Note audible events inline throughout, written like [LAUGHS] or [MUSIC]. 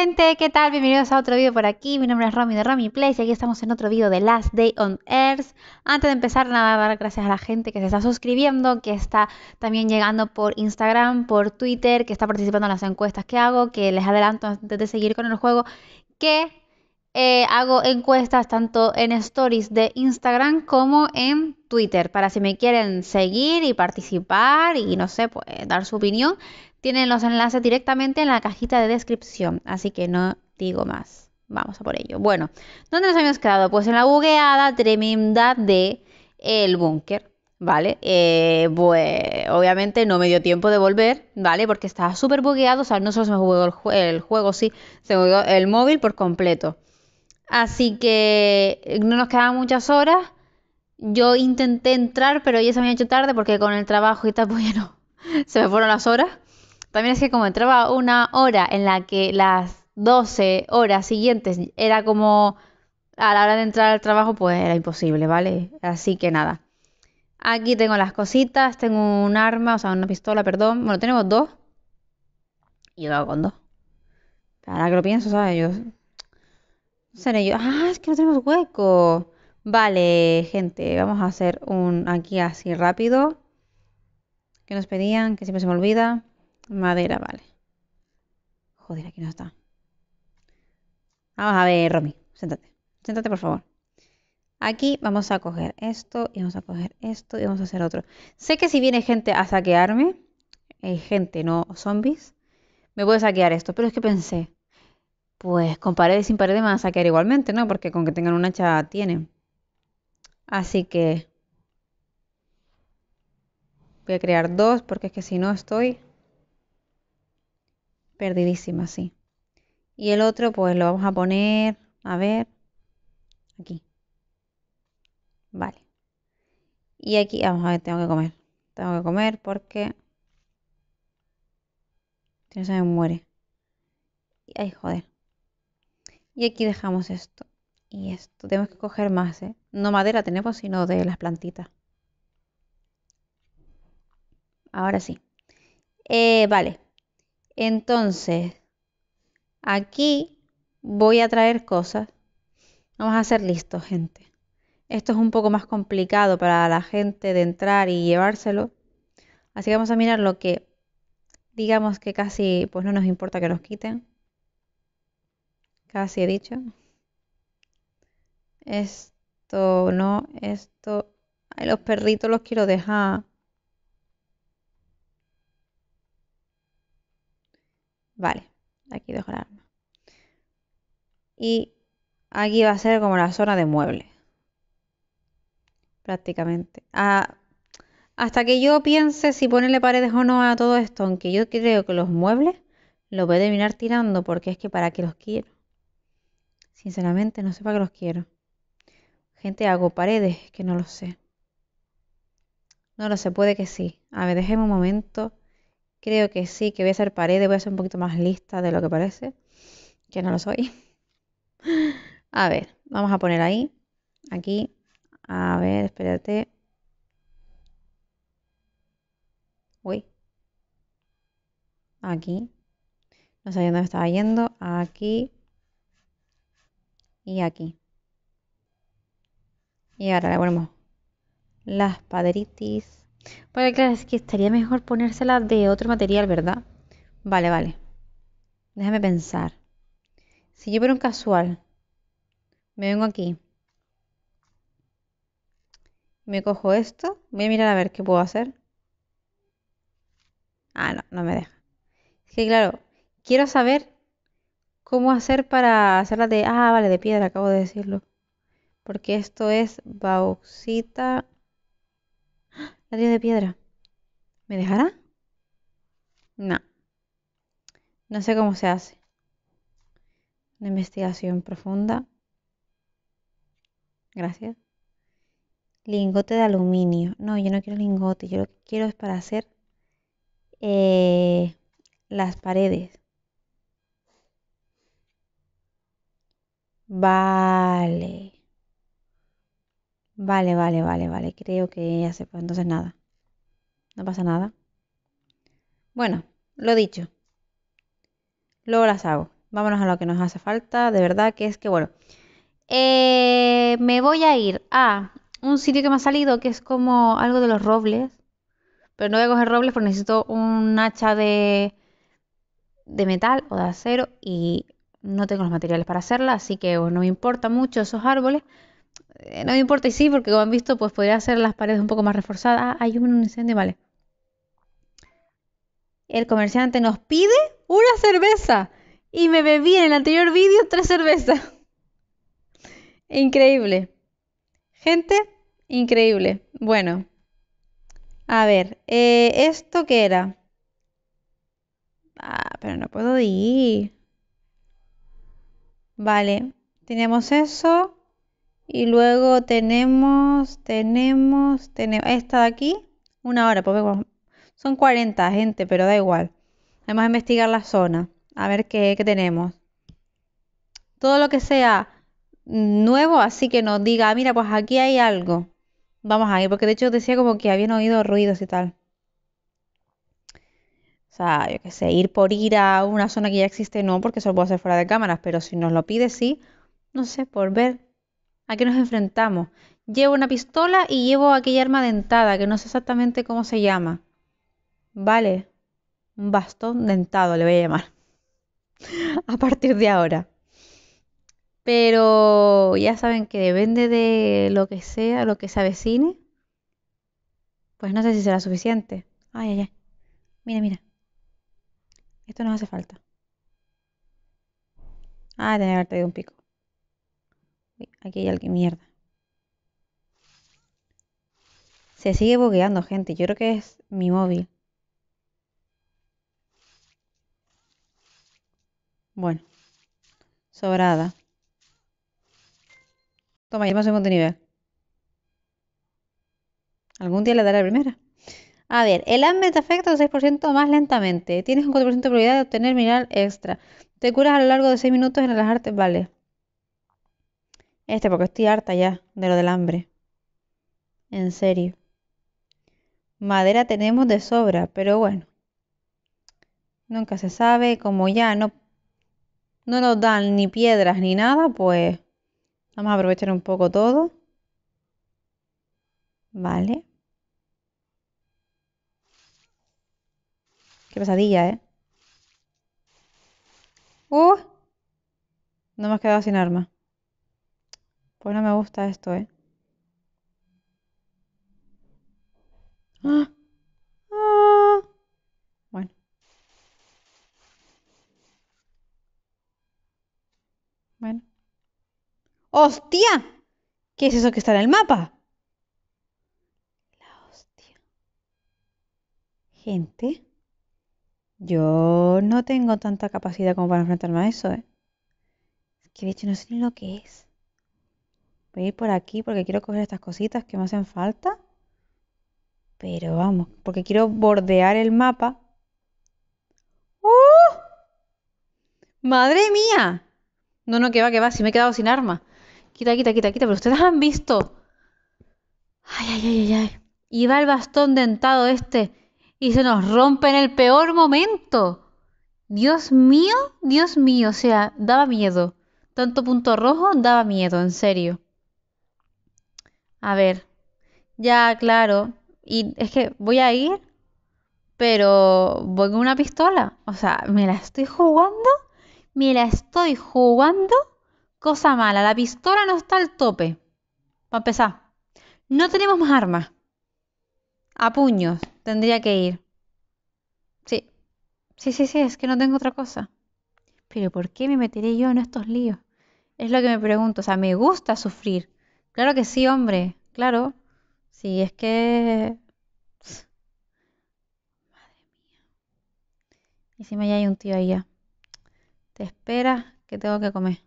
Gente, ¿qué tal? Bienvenidos a otro video por aquí. Mi nombre es Romy de Romy Place y aquí estamos en otro video de Last Day on Earth. Antes de empezar, nada, dar gracias a la gente que se está suscribiendo, que está también llegando por Instagram, por Twitter, que está participando en las encuestas que hago, que les adelanto antes de seguir con el juego, que eh, hago encuestas tanto en stories de Instagram como en Twitter, para si me quieren seguir y participar y no sé, pues dar su opinión. Tienen los enlaces directamente en la cajita de descripción, así que no digo más. Vamos a por ello. Bueno, ¿dónde nos habíamos quedado? Pues en la bugueada tremenda de el búnker, ¿vale? pues obviamente no me dio tiempo de volver, ¿vale? Porque estaba súper bugueado, o sea, no solo se me jugó el, el juego, sí, se me jugó el móvil por completo. Así que no nos quedaban muchas horas. Yo intenté entrar, pero ya se me había hecho tarde porque con el trabajo y tal, [LAUGHS] pues se me fueron las horas. También es que como entraba una hora en la que las 12 horas siguientes era como a la hora de entrar al trabajo, pues era imposible, ¿vale? Así que nada. Aquí tengo las cositas, tengo un arma, o sea, una pistola, perdón. Bueno, tenemos dos. Y yo lo hago con dos. Ahora que lo pienso, ¿sabes? Yo... seré yo. Ah, es que no tenemos hueco. Vale, gente, vamos a hacer un aquí así rápido. Que nos pedían, que siempre se me olvida. Madera, vale. Joder, aquí no está. Vamos a ver, Romy, siéntate. Siéntate, por favor. Aquí vamos a coger esto y vamos a coger esto y vamos a hacer otro. Sé que si viene gente a saquearme, hay eh, gente, no zombies, me puede saquear esto, pero es que pensé, pues con paredes sin paredes me van a saquear igualmente, ¿no? Porque con que tengan un hacha tienen. Así que voy a crear dos porque es que si no estoy Perdidísima, sí. Y el otro, pues lo vamos a poner, a ver, aquí. Vale. Y aquí, vamos a ver, tengo que comer. Tengo que comer porque... Si no se me muere. Ay, joder. Y aquí dejamos esto. Y esto, tenemos que coger más, ¿eh? No madera tenemos, sino de las plantitas. Ahora sí. Eh, vale. Entonces, aquí voy a traer cosas. Vamos a hacer listo, gente. Esto es un poco más complicado para la gente de entrar y llevárselo. Así que vamos a mirar lo que digamos que casi pues no nos importa que nos quiten. Casi he dicho. Esto no, esto. los perritos los quiero dejar. Vale, aquí dejo el arma. Y aquí va a ser como la zona de muebles. Prácticamente. Ah, hasta que yo piense si ponerle paredes o no a todo esto, aunque yo creo que los muebles lo voy a terminar tirando porque es que para qué los quiero. Sinceramente no sé para qué los quiero. Gente, hago paredes, que no lo sé. No lo sé, puede que sí. A ver, déjeme un momento. Creo que sí, que voy a hacer paredes, voy a ser un poquito más lista de lo que parece, que no lo soy. [LAUGHS] A ver, vamos a poner ahí, aquí, a ver, espérate. Uy. Aquí. No sabía dónde estaba yendo. Aquí. Y aquí. Y ahora le ponemos las paderitis. Porque claro, es que estaría mejor ponérsela de otro material, ¿verdad? Vale, vale. Déjame pensar. Si yo por un casual, me vengo aquí. Me cojo esto. Voy a mirar a ver qué puedo hacer. Ah, no, no me deja. Es que claro, quiero saber cómo hacer para hacerla de... Ah, vale, de piedra, acabo de decirlo. Porque esto es bauxita. Ladrillo de piedra. ¿Me dejará? No. No sé cómo se hace. Una investigación profunda. Gracias. Lingote de aluminio. No, yo no quiero lingote. Yo lo que quiero es para hacer eh, las paredes. Vale. Vale, vale, vale, vale. Creo que ya se puede. Entonces nada. No pasa nada. Bueno, lo dicho. Luego las hago. Vámonos a lo que nos hace falta. De verdad que es que, bueno. Eh, me voy a ir a un sitio que me ha salido que es como algo de los robles. Pero no voy a coger robles porque necesito un hacha de, de metal o de acero y no tengo los materiales para hacerla. Así que no me importa mucho esos árboles. Eh, no me importa y sí, porque como han visto, pues podría hacer las paredes un poco más reforzadas. Ah, hay un incendio, vale. El comerciante nos pide una cerveza y me bebí en el anterior vídeo tres cervezas. [LAUGHS] Increíble. Gente, increíble. Bueno. A ver, eh, ¿esto qué era? Ah, pero no puedo ir. Vale, tenemos eso. Y luego tenemos, tenemos, tenemos, esta de aquí, una hora, porque son 40 gente, pero da igual. Vamos a investigar la zona, a ver qué, qué tenemos. Todo lo que sea nuevo, así que nos diga, ah, mira, pues aquí hay algo. Vamos a ir, porque de hecho decía como que habían oído ruidos y tal. O sea, yo qué sé, ir por ir a una zona que ya existe, no, porque eso lo puedo hacer fuera de cámaras, pero si nos lo pide, sí. No sé, por ver, a qué nos enfrentamos. Llevo una pistola y llevo aquella arma dentada, que no sé exactamente cómo se llama. Vale, un bastón dentado le voy a llamar. [LAUGHS] a partir de ahora. Pero ya saben que depende de lo que sea, lo que se avecine. Pues no sé si será suficiente. Ay, ay, ay. Mira, mira. Esto nos hace falta. Ah, tenía que haber traído un pico. Aquí hay alguien mierda. Se sigue bugueando, gente. Yo creo que es mi móvil. Bueno. Sobrada. Toma, ya me segundo nivel. Algún día le daré la primera. A ver, el hambre te afecta un 6% más lentamente. Tienes un 4% de probabilidad de obtener mineral extra. Te curas a lo largo de 6 minutos en las artes, vale. Este, porque estoy harta ya de lo del hambre. En serio. Madera tenemos de sobra, pero bueno. Nunca se sabe, como ya no, no nos dan ni piedras ni nada, pues vamos a aprovechar un poco todo. Vale. Qué pesadilla, ¿eh? ¡Uh! No me has quedado sin arma. Pues no me gusta esto, ¿eh? ¡Ah! Bueno. Bueno. ¡Hostia! ¿Qué es eso que está en el mapa? La hostia. Gente. Yo no tengo tanta capacidad como para enfrentarme a eso, ¿eh? Es que de hecho no sé ni lo que es. Voy a ir por aquí porque quiero coger estas cositas que me hacen falta. Pero vamos, porque quiero bordear el mapa. ¡Oh! ¡Madre mía! No, no, que va, que va, si me he quedado sin arma. Quita, quita, quita, quita, pero ustedes han visto. Ay, ay, ay, ay, ay. Y va el bastón dentado este y se nos rompe en el peor momento. Dios mío, Dios mío, o sea, daba miedo. Tanto punto rojo daba miedo, en serio. A ver, ya, claro. Y es que voy a ir, pero voy con una pistola. O sea, me la estoy jugando, me la estoy jugando. Cosa mala, la pistola no está al tope. Para empezar, no tenemos más armas. A puños tendría que ir. Sí, sí, sí, sí, es que no tengo otra cosa. Pero ¿por qué me meteré yo en estos líos? Es lo que me pregunto. O sea, me gusta sufrir Claro que sí, hombre, claro. Sí, es que... [SIGHS] Madre mía. Encima ya hay un tío ahí ya. Te espera que tengo que comer.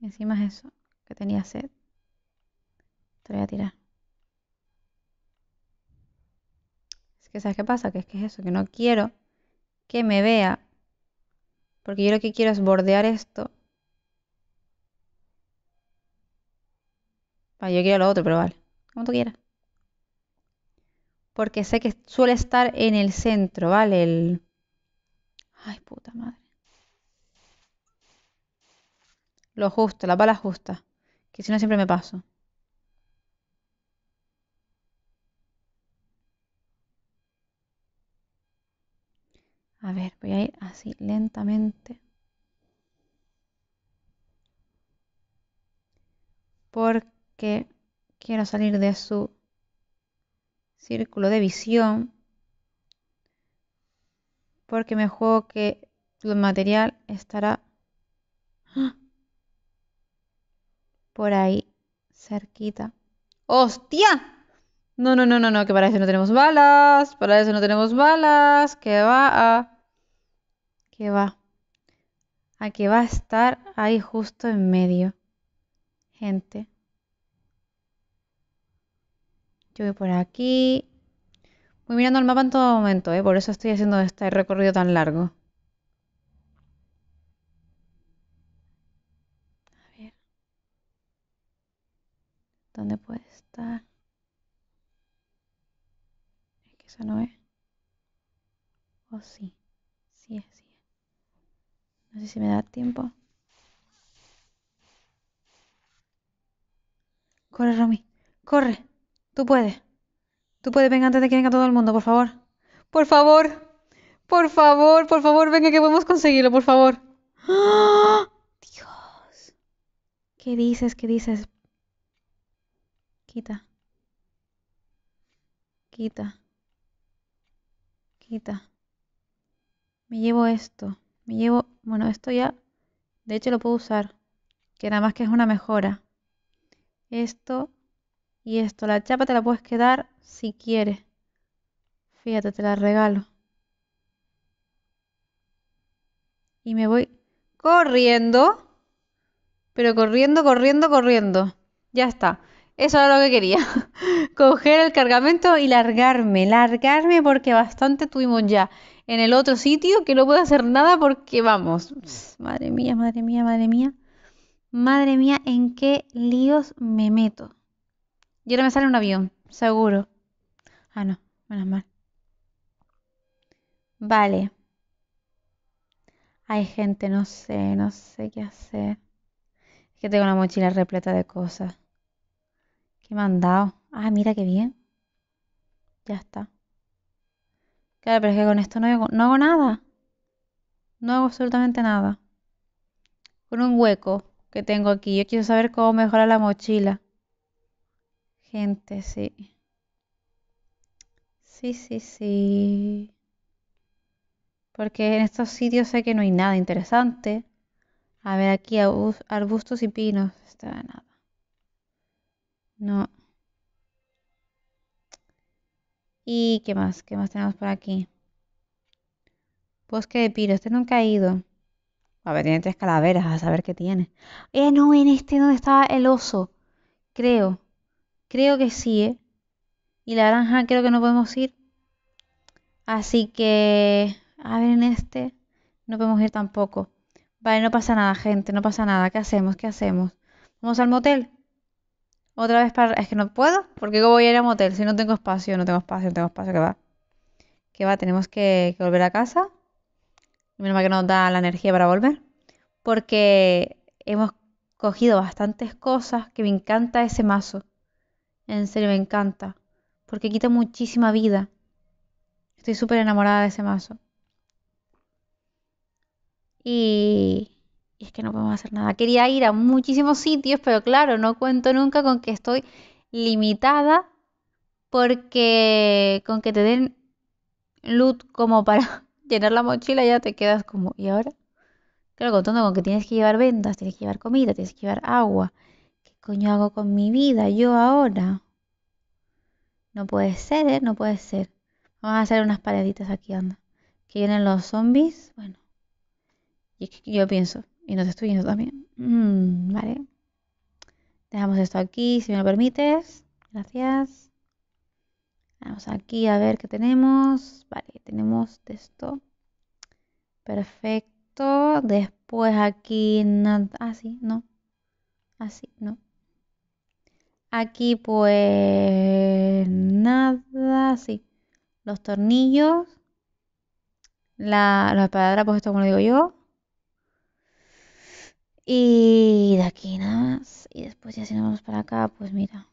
encima es eso, que tenía sed. Te voy a tirar. Es que, ¿sabes qué pasa? Que es que es eso, que no quiero que me vea. Porque yo lo que quiero es bordear esto Ah, yo quiero lo otro, pero vale. Como tú quieras. Porque sé que suele estar en el centro, ¿vale? El... Ay, puta madre. Lo justo, la pala justa. Que si no siempre me paso. A ver, voy a ir así lentamente. Porque que quiero salir de su círculo de visión, porque me juego que el material estará por ahí, cerquita. ¡Hostia! No, no, no, no, no, que para eso no tenemos balas, para eso no tenemos balas, que va a... que va a que va a estar ahí justo en medio. Gente. Yo voy por aquí. Voy mirando el mapa en todo momento, ¿eh? por eso estoy haciendo este recorrido tan largo. A ver. ¿Dónde puede estar? Es que esa no es. O oh, sí. Sí sí No sé si me da tiempo. Corre, Romy. Corre. Tú puedes. Tú puedes, venga antes de que venga todo el mundo, por favor. Por favor. Por favor, por favor, venga que podemos conseguirlo, por favor. [GASPS] Dios. ¿Qué dices? ¿Qué dices? Quita. Quita. Quita. Me llevo esto. Me llevo... Bueno, esto ya... De hecho lo puedo usar. Que nada más que es una mejora. Esto y esto, la chapa te la puedes quedar si quieres. Fíjate, te la regalo. Y me voy corriendo. Pero corriendo, corriendo, corriendo. Ya está. Eso era lo que quería. [LAUGHS] Coger el cargamento y largarme. Largarme porque bastante tuvimos ya en el otro sitio que no puedo hacer nada porque vamos. madre mía, madre mía, madre mía. Madre mía, en qué líos me meto. Y ahora me sale un avión, seguro. Ah, no, menos mal. Vale. Hay gente, no sé, no sé qué hacer. Es que tengo una mochila repleta de cosas. ¿Qué me han dado? Ah, mira qué bien. Ya está. Claro, pero es que con esto no hago, no hago nada. No hago absolutamente nada. Con un hueco que tengo aquí. Yo quiero saber cómo mejorar la mochila gente, sí. Sí, sí, sí. Porque en estos sitios sé que no hay nada interesante. A ver, aquí arbustos y pinos. Está nada. No. ¿Y qué más? ¿Qué más tenemos por aquí? Bosque de pinos. Este nunca ha ido. A ver, tiene tres calaveras. A saber qué tiene. Eh, no, en este donde estaba el oso. Creo. Creo que sí, ¿eh? Y la granja creo que no podemos ir. Así que... A ver, en este... No podemos ir tampoco. Vale, no pasa nada, gente. No pasa nada. ¿Qué hacemos? ¿Qué hacemos? ¿Vamos al motel? Otra vez para... Es que no puedo. Porque ¿cómo voy a ir al motel? Si no tengo espacio. No tengo espacio. No tengo espacio. ¿Qué va? ¿Qué va? Tenemos que, volver a casa. Menos mal que nos da la energía para volver. Porque hemos cogido bastantes cosas que me encanta ese mazo. En serio, me encanta. Porque quita muchísima vida. Estoy súper enamorada de ese mazo. Y... es que no podemos hacer nada. Quería ir a muchísimos sitios, pero claro, no cuento nunca con que estoy limitada porque con que te den loot como para [LAUGHS] llenar la mochila ya te quedas como, ¿y ahora? Claro, contando con que tienes que llevar vendas, tienes que llevar comida, tienes que llevar agua, coño hago con mi vida yo ahora? No puede ser, ¿eh? No puede ser. Vamos a hacer unas pareditas aquí, anda. Que vienen los zombies. Bueno. Y yo pienso. Y nos estoy viendo también. Mm, vale. Dejamos esto aquí, si me lo permites. Gracias. Vamos aquí a ver qué tenemos. Vale, tenemos esto. Perfecto. Después aquí... nada. así, no. Así, ah, no. Ah, Aquí pues nada, sí. Los tornillos. La, la pues esto como lo digo yo. Y de aquí nada más. Y después ya si nos vamos para acá, pues mira.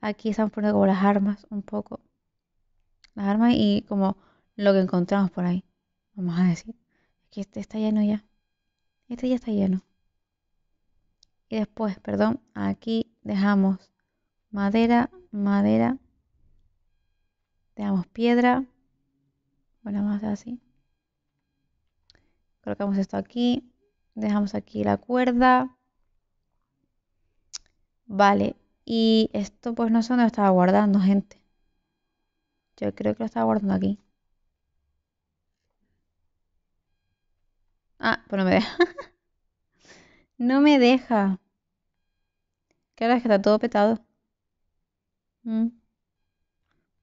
Aquí estamos poniendo como las armas un poco. Las armas y como lo que encontramos por ahí. Vamos a decir. aquí este está lleno ya. Este ya está lleno y después, perdón, aquí dejamos madera, madera, dejamos piedra, bueno, vamos así, colocamos esto aquí, dejamos aquí la cuerda, vale, y esto pues no sé dónde lo estaba guardando, gente, yo creo que lo estaba guardando aquí. Ah, pues no me deja. [LAUGHS] No me deja. Claro, es que está todo petado. Mm.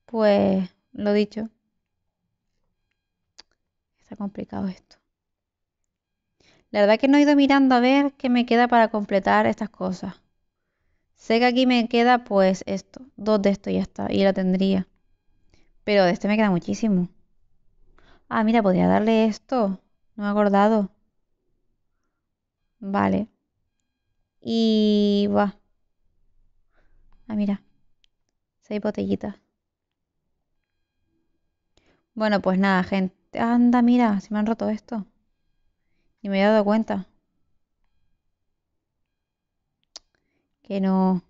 Pues, lo dicho. Está complicado esto. La verdad que no he ido mirando a ver qué me queda para completar estas cosas. Sé que aquí me queda pues esto. Dos de esto ya está. Y la tendría. Pero de este me queda muchísimo. Ah, mira, podría darle esto. No me he acordado. Vale. Y va. Ah, mira. Seis botellitas. Bueno, pues nada, gente. Anda, mira, se me han roto esto. Y me he dado cuenta. Que no.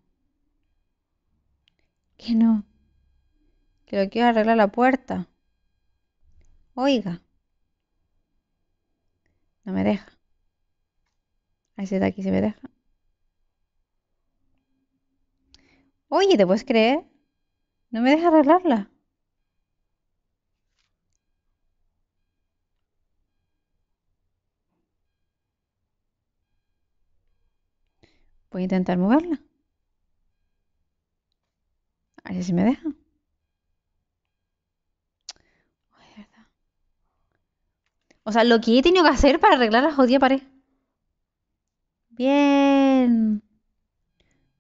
Que no. Que lo quiero arreglar la puerta. Oiga. No me deja. A ese de aquí se me deja. Oye, ¿te puedes creer? No me deja arreglarla. Voy a intentar moverla. A ver si me deja. O sea, lo que he tenido que hacer para arreglar la jodida pared. Bien.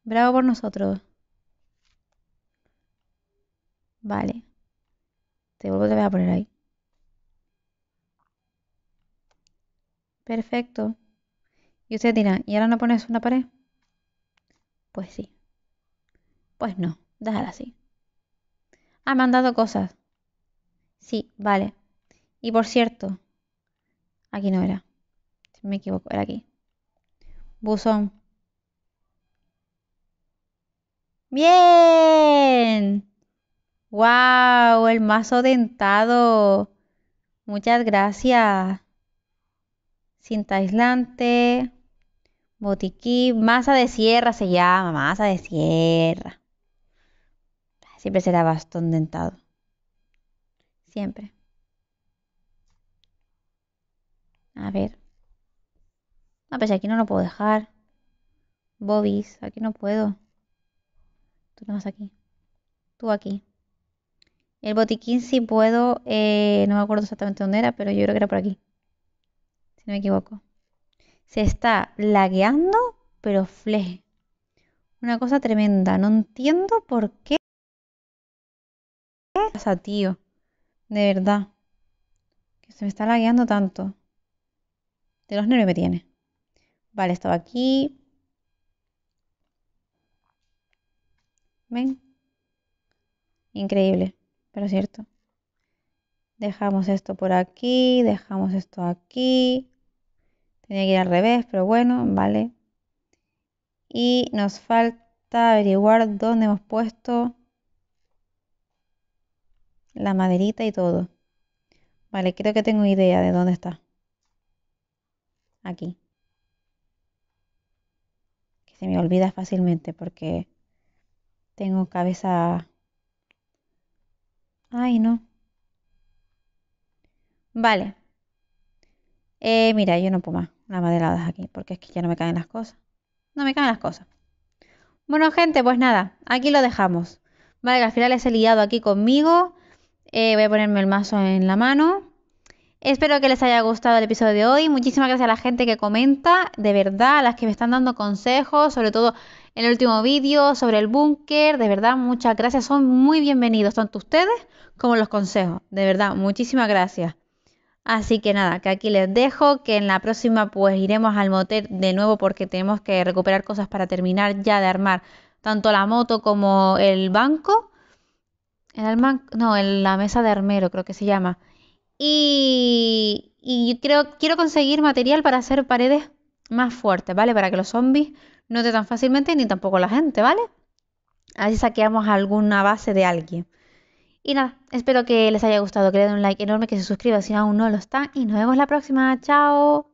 Bravo por nosotros. Vale. Te vuelvo, voy a poner ahí. Perfecto. Y usted dirá, ¿y ahora no pones una pared? Pues sí. Pues no, déjala así. Ah, me han dado cosas. Sí, vale. Y por cierto, aquí no era. me equivoco, era aquí. Buzón. Bien. ¡Wow! El mazo dentado. Muchas gracias. Cinta aislante. Botiquí. Masa de sierra se llama. Masa de sierra. Siempre será bastón dentado. Siempre. A ver. No, ah, pues aquí no lo puedo dejar. Bobis, aquí no puedo. Tú no vas aquí. Tú aquí. El botiquín sí puedo. Eh, no me acuerdo exactamente dónde era, pero yo creo que era por aquí. Si no me equivoco. Se está lagueando, pero fleje. Una cosa tremenda. No entiendo por qué. ¿Qué pasa, tío? De verdad. Que se me está lagueando tanto. De los nervios me tiene. Vale, estaba aquí. ¿Ven? Increíble, pero cierto. Dejamos esto por aquí, dejamos esto aquí. Tenía que ir al revés, pero bueno, vale. Y nos falta averiguar dónde hemos puesto la maderita y todo. Vale, creo que tengo idea de dónde está. Aquí se me olvida fácilmente porque tengo cabeza... Ay, no. Vale. Eh, mira, yo no pongo más las maderadas aquí, porque es que ya no me caen las cosas. No me caen las cosas. Bueno, gente, pues nada, aquí lo dejamos. Vale, al final es el liado aquí conmigo. Eh, voy a ponerme el mazo en la mano. Espero que les haya gustado el episodio de hoy. Muchísimas gracias a la gente que comenta, de verdad, a las que me están dando consejos, sobre todo en el último vídeo sobre el búnker. De verdad, muchas gracias. Son muy bienvenidos, tanto ustedes como los consejos. De verdad, muchísimas gracias. Así que nada, que aquí les dejo, que en la próxima pues iremos al motel de nuevo porque tenemos que recuperar cosas para terminar ya de armar tanto la moto como el banco. El no, en la mesa de armero creo que se llama. Y, quiero conseguir material para hacer paredes más fuertes, ¿vale? Para que los zombies no te tan fácilmente ni tampoco la gente, ¿vale? Así saqueamos alguna base de alguien. Y nada, espero que les haya gustado, que le den un like enorme, que se suscriban si aún no lo están. Y nos vemos la próxima. Chao.